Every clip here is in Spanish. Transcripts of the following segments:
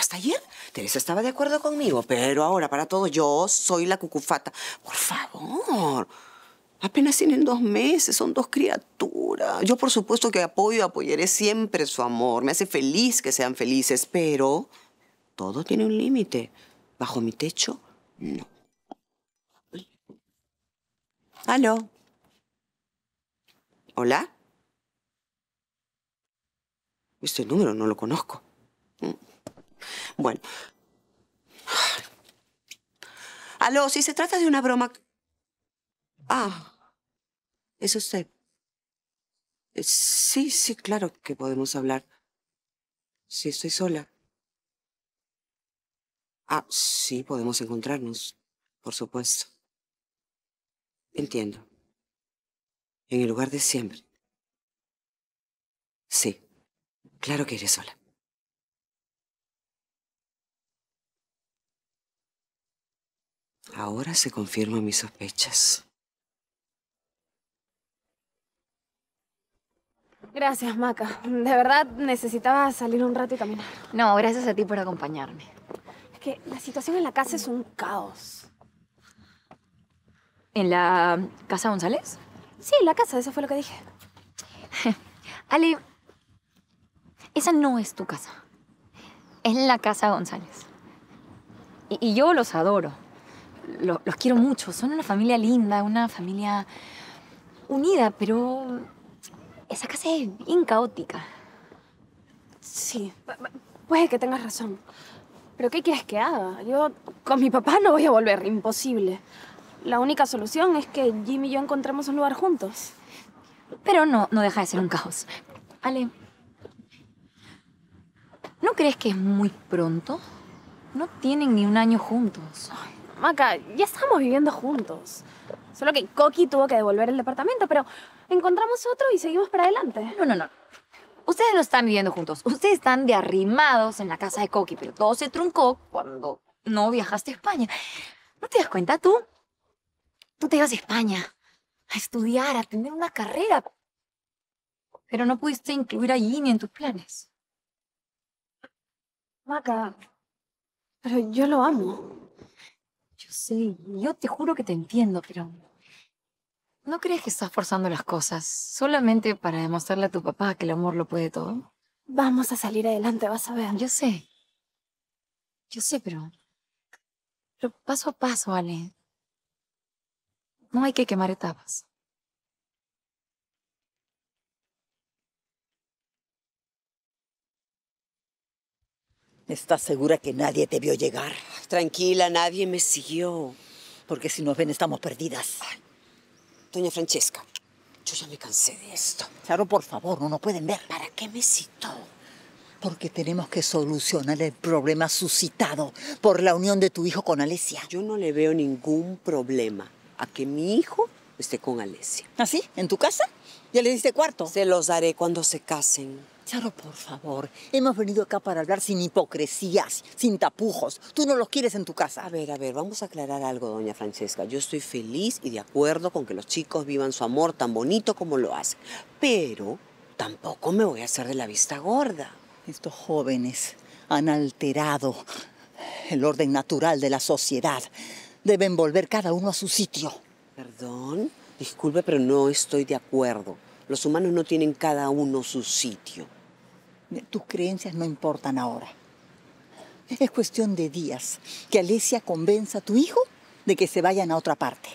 hasta ayer Teresa estaba de acuerdo conmigo, pero ahora para todo yo soy la cucufata. Por favor. Apenas tienen dos meses, son dos criaturas. Yo por supuesto que apoyo, apoyaré siempre su amor. Me hace feliz que sean felices, pero todo tiene un límite. Bajo mi techo, no. Aló. ¿Hola? Este número no lo conozco. Bueno. Aló, si se trata de una broma... Ah, es usted. Eh, sí, sí, claro que podemos hablar. Si estoy sola. Ah, sí, podemos encontrarnos, por supuesto. Entiendo. En el lugar de siempre. Sí, claro que iré sola. Ahora se confirman mis sospechas. Gracias, Maca. De verdad necesitaba salir un rato y caminar. No, gracias a ti por acompañarme. Es que la situación en la casa es un caos. ¿En la casa González? Sí, en la casa, eso fue lo que dije. Ale, esa no es tu casa. Es la casa González. y yo los adoro los, quiero mucho. Son una familia linda, una familia unida, pero esa casa es bien caótica. Sí, puede que tengas razón. ¿Pero qué quieres que haga? Yo con mi papá no voy a volver, imposible. La única solución es que Jimmy y yo encontremos un lugar juntos. Pero no, no deja de ser un caos. Ale, ¿no crees que es muy pronto? No tienen ni un año juntos. Maca, ya estamos viviendo juntos. Solo que Coqui tuvo que devolver el departamento, pero encontramos otro y seguimos para adelante. No, no, no. Ustedes no están viviendo juntos. Ustedes están de arrimados en la casa de Coqui, pero todo se truncó cuando no viajaste a España. ¿No te das cuenta tú? Tú te ibas a España a estudiar, a tener una carrera. Pero no pudiste incluir a Ginny en tus planes. Maca, pero yo lo amo. Sí, yo te juro que te entiendo, pero... ¿No crees que estás forzando las cosas solamente para demostrarle a tu papá que el amor lo puede todo? Vamos a salir adelante, vas a ver. Yo sé. Yo sé, pero... Pero paso a paso, Ale. No hay que quemar etapas. ¿Estás segura que nadie te vio llegar? Tranquila, nadie me siguió. Porque si nos ven estamos perdidas. doña Francesca, yo ya me cansé de esto. Claro, por favor, no nos pueden ver. ¿Para qué me citó? Porque tenemos que solucionar el problema suscitado por la unión de tu hijo con Alesia. Yo no le veo ningún problema a que mi hijo esté con Alesia. ¿Ah, sí? ¿En tu casa? ¿Ya le diste cuarto? Se los daré cuando se casen. Charo, por favor, hemos venido acá para hablar sin hipocresías, sin tapujos. Tú no los quieres en tu casa. A ver, a ver, vamos a aclarar algo, doña Francesca. Yo estoy feliz y de acuerdo con que los chicos vivan su amor tan bonito como lo hacen. Pero tampoco me voy a hacer de la vista gorda. Estos jóvenes han alterado el orden natural de la sociedad. Deben volver cada uno a su sitio. Perdón, disculpe, pero no estoy de acuerdo. Los humanos no tienen cada uno su sitio. Tus creencias no importan ahora. Es cuestión de días que Alesia convenza a tu hijo de que se vayan a otra parte.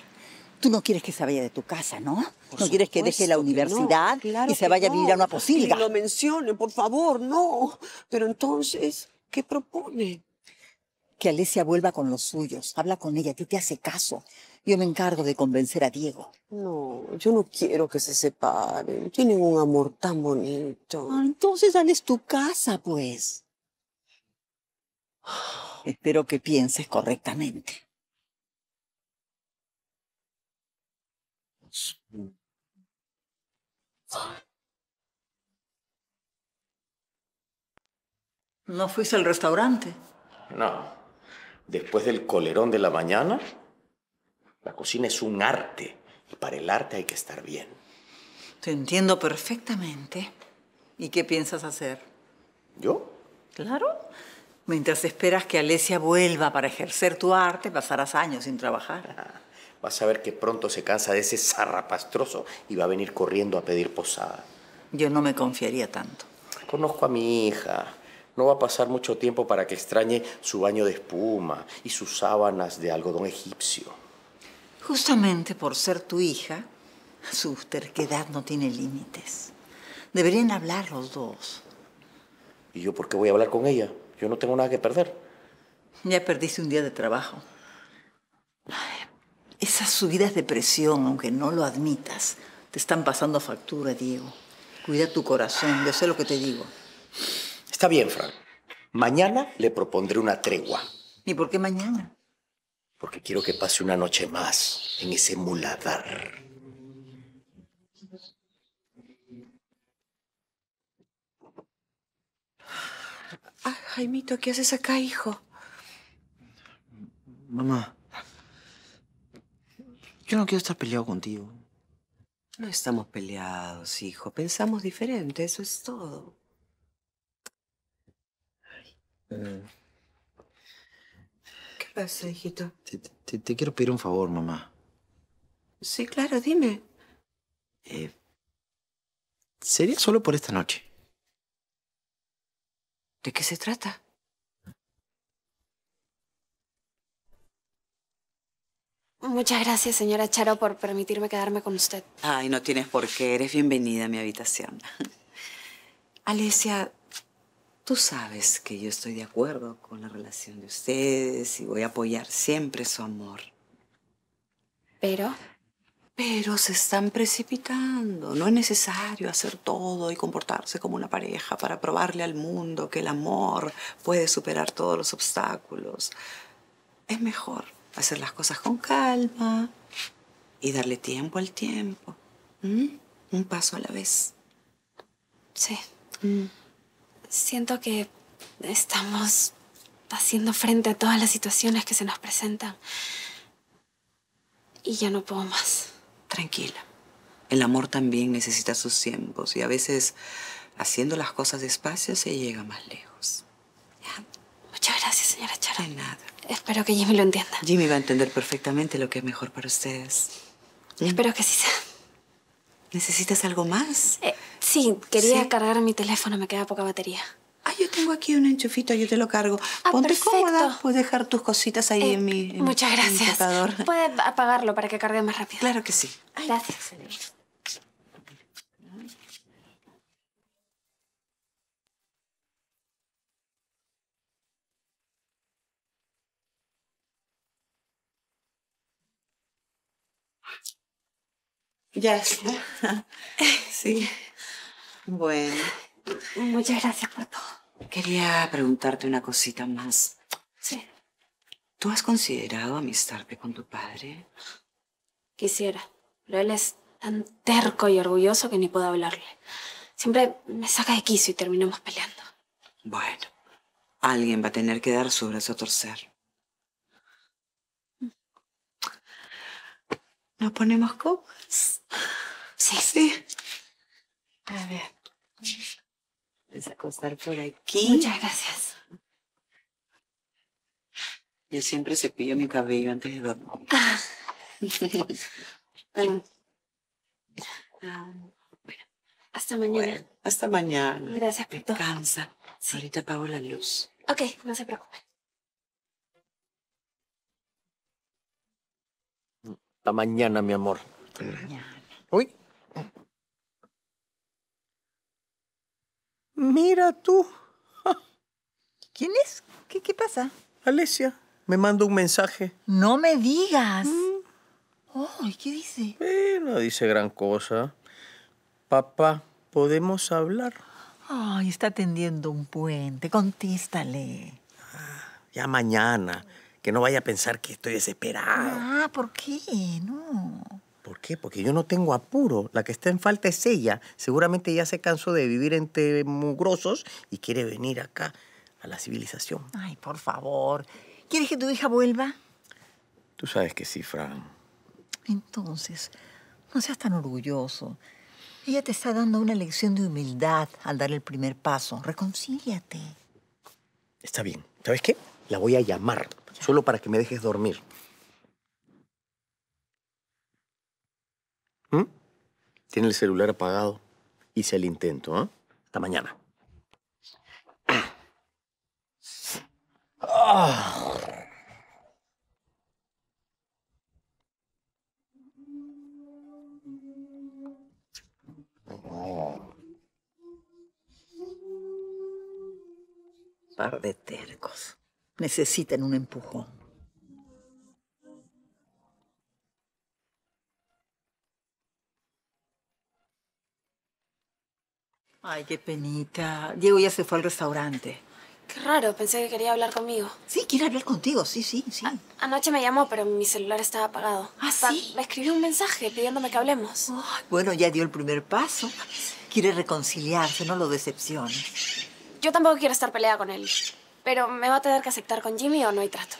Tú no quieres que se vaya de tu casa, ¿no? no quieres que deje la universidad y se vaya a vivir a una posilga. Que lo mencione, por favor, no. Pero entonces, ¿qué propone? que Alesia vuelva con los suyos. Habla con ella, que te hace caso. Yo me encargo de convencer a Diego. No, yo no quiero que se separen. Tienen un amor tan bonito. Ah, entonces dales tu casa, pues. Espero que pienses correctamente. ¿No fuiste al restaurante? No después del colerón de la mañana, la cocina es un arte y para el arte hay que estar bien. Te entiendo perfectamente. ¿Y qué piensas hacer? ¿Yo? Claro. Mientras esperas que Alesia vuelva para ejercer tu arte, pasarás años sin trabajar. vas a ver que pronto se cansa de ese zarrapastroso y va a venir corriendo a pedir posada. Yo no me confiaría tanto. Conozco a mi hija. No va a pasar mucho tiempo para que extrañe su baño de espuma y sus sábanas de algodón egipcio. Justamente por ser tu hija, su terquedad no tiene límites. Deberían hablar los dos. ¿Y yo por qué voy a hablar con ella? Yo no tengo nada que perder. Ya perdiste un día de trabajo. esas subidas de presión, aunque no lo admitas, te están pasando factura, Diego. Cuida tu corazón, yo sé lo que te digo. Está bien, Fran. Mañana le propondré una tregua. ¿Y por qué mañana? Porque quiero que pase una noche más en ese muladar. Ay, Jaimito, ¿qué haces acá, hijo? Mamá, yo no quiero estar peleado contigo. No estamos peleados, hijo. Pensamos diferente, eso es todo. Eh, ¿Qué pasa, hijito? Te, quiero pedir un favor, mamá. Sí, claro, dime. Eh, sería solo por esta noche. ¿De qué se trata? Muchas gracias, señora Charo, por permitirme quedarme con usted. Ay, no tienes por qué. Eres bienvenida a mi habitación. Alicia, Tú sabes que yo estoy de acuerdo con la relación de ustedes y voy a apoyar siempre su amor. Pero... Pero se están precipitando. No es necesario hacer todo y comportarse como una pareja para probarle al mundo que el amor puede superar todos los obstáculos. Es mejor hacer las cosas con calma y darle tiempo al tiempo. Un paso a la vez. Sí. Mm. Siento que estamos haciendo frente a todas las situaciones que se nos presentan. Y ya no puedo más. Tranquila. El amor también necesita sus tiempos y a veces haciendo las cosas despacio se llega más lejos. Muchas gracias, señora Charo. De nada. Espero que Jimmy lo entienda. Jimmy va a entender perfectamente lo que es mejor para ustedes. Espero que sí sea. ¿Necesitas algo más? Eh, Sí, quería cargar mi teléfono, me queda poca batería. Ah, yo tengo aquí un enchufito, yo te lo cargo. Ah, Ponte cómoda, puedes dejar tus cositas ahí eh, en mi computador. Muchas gracias. Puedes apagarlo para que cargue más rápido. Claro que sí. Gracias. Ya está. Sí. Bueno. Muchas gracias por todo. Quería preguntarte una cosita más. Sí. ¿Tú has considerado amistarte con tu padre? Quisiera, pero él es tan terco y orgulloso que ni puedo hablarle. Siempre me saca de quiso y terminamos peleando. Bueno, alguien va a tener que dar su brazo a torcer. Mm. No ponemos copas? Sí. Sí. A ver. Puedes acostar por aquí. Muchas gracias. Yo siempre cepillo mi cabello antes de dormir. Ah, hasta mañana. hasta mañana. Gracias, Pito. Descansa. Ahorita apago la luz. Ok, no se preocupen. Hasta mañana, mi amor. Hasta mañana. Uy. Mira tú. ¿Quién es? ¿Qué, pasa? Alesia, me manda un mensaje. No me digas. Mm. qué dice? no dice gran cosa. Papá, ¿podemos hablar? Ay, está tendiendo un puente. Contéstale. Ah, ya mañana. Que no vaya a pensar que estoy desesperada. Ah, ¿por qué? No. ¿Por qué? Porque yo no tengo apuro. La que está en falta es ella. Seguramente ya se cansó de vivir entre mugrosos y quiere venir acá, a la civilización. Ay, por favor. ¿Quieres que tu hija vuelva? Tú sabes que sí, Fran. Entonces, no seas tan orgulloso. Ella te está dando una lección de humildad al dar el primer paso. Reconcíliate. Está bien. ¿Sabes qué? La voy a llamar, solo para que me dejes dormir. ¿Mm? Tiene el celular apagado. Hice el intento, ¿ah? Hasta mañana. Par de tercos. Necesitan un empujón. Ay, qué penita. Diego ya se fue al restaurante. Qué raro, pensé que quería hablar conmigo. Sí, quiere hablar contigo, sí, sí, sí. anoche me llamó, pero mi celular estaba apagado. ¿Ah, sí? Me escribió un mensaje pidiéndome que hablemos. bueno, ya dio el primer paso. Quiere reconciliarse, no lo decepciones. Yo tampoco quiero estar peleada con él. Pero ¿me va a tener que aceptar con Jimmy o no hay trato?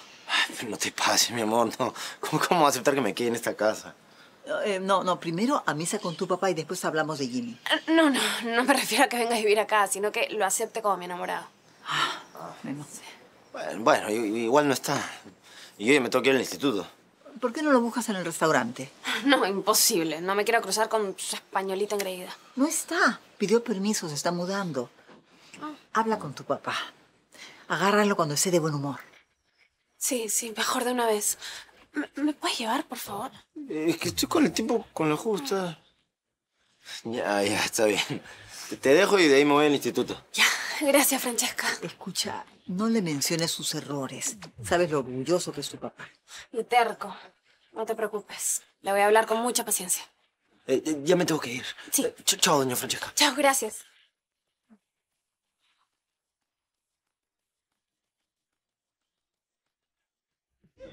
no te pases, mi amor, no. ¿Cómo, ¿Cómo aceptar que me quede en esta casa? Eh, no, no, primero a misa con tu papá y después hablamos de Jimmy. Eh, no, no, no me refiero a que venga a vivir acá, sino que lo acepte como mi enamorado. Ah, bueno. Bueno, igual no está. Y yo me tengo que ir al instituto. ¿Por qué no lo buscas en el restaurante? No, imposible. No me quiero cruzar con su españolita engreída. No está. Pidió permiso, se está mudando. Ah. Habla con tu papá. Agárralo cuando esté de buen humor. Sí, sí, mejor de una vez. ¿Me, puedes llevar, por favor? Es que estoy con el tiempo con la justa. Ya, ya, está bien. Te, dejo y de ahí me voy al instituto. Ya, gracias, Francesca. Escucha, no le menciones sus errores. Sabes lo orgulloso que es su papá. Y No te preocupes. Le voy a hablar con mucha paciencia. Eh, eh, ya me tengo que ir. Sí. Eh, chao, doña Francesca. Chao, gracias.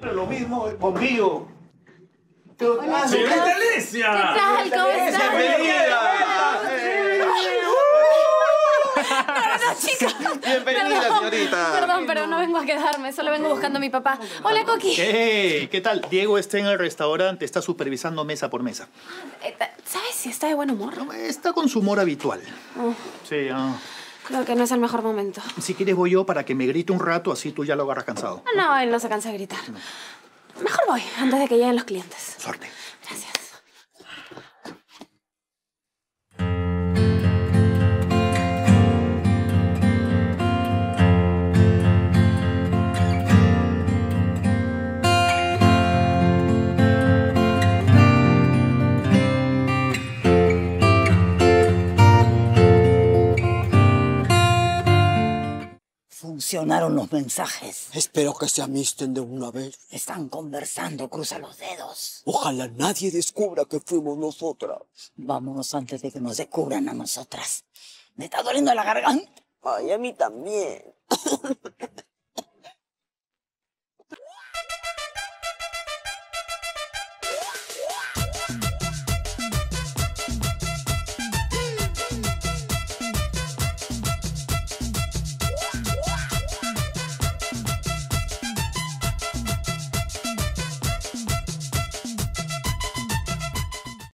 Pero lo mismo conmigo. Hola, ¡Señorita Alicia! ¿Qué tal? ¿Cómo Bienvenida, señorita. Perdón, pero no vengo a quedarme, solo vengo buscando a mi papá. Hola, Coqui. ¿qué tal? Diego está en el restaurante, está supervisando mesa por mesa. Eh, ¿Sabes si está de buen humor? Está con su humor habitual. Oh. Sí, ah. Creo que no es el mejor momento. Si quieres voy yo para que me grite un rato, así tú ya lo agarras cansado. No, él no se cansa de gritar. Mejor voy, antes de que lleguen los clientes. Suerte. reaccionaron los mensajes. Espero que se amisten de una vez. Están conversando, cruza los dedos. Ojalá nadie descubra que fuimos nosotras. Vámonos antes de que nos descubran a nosotras. Me está doliendo la garganta. Ay, a mí también.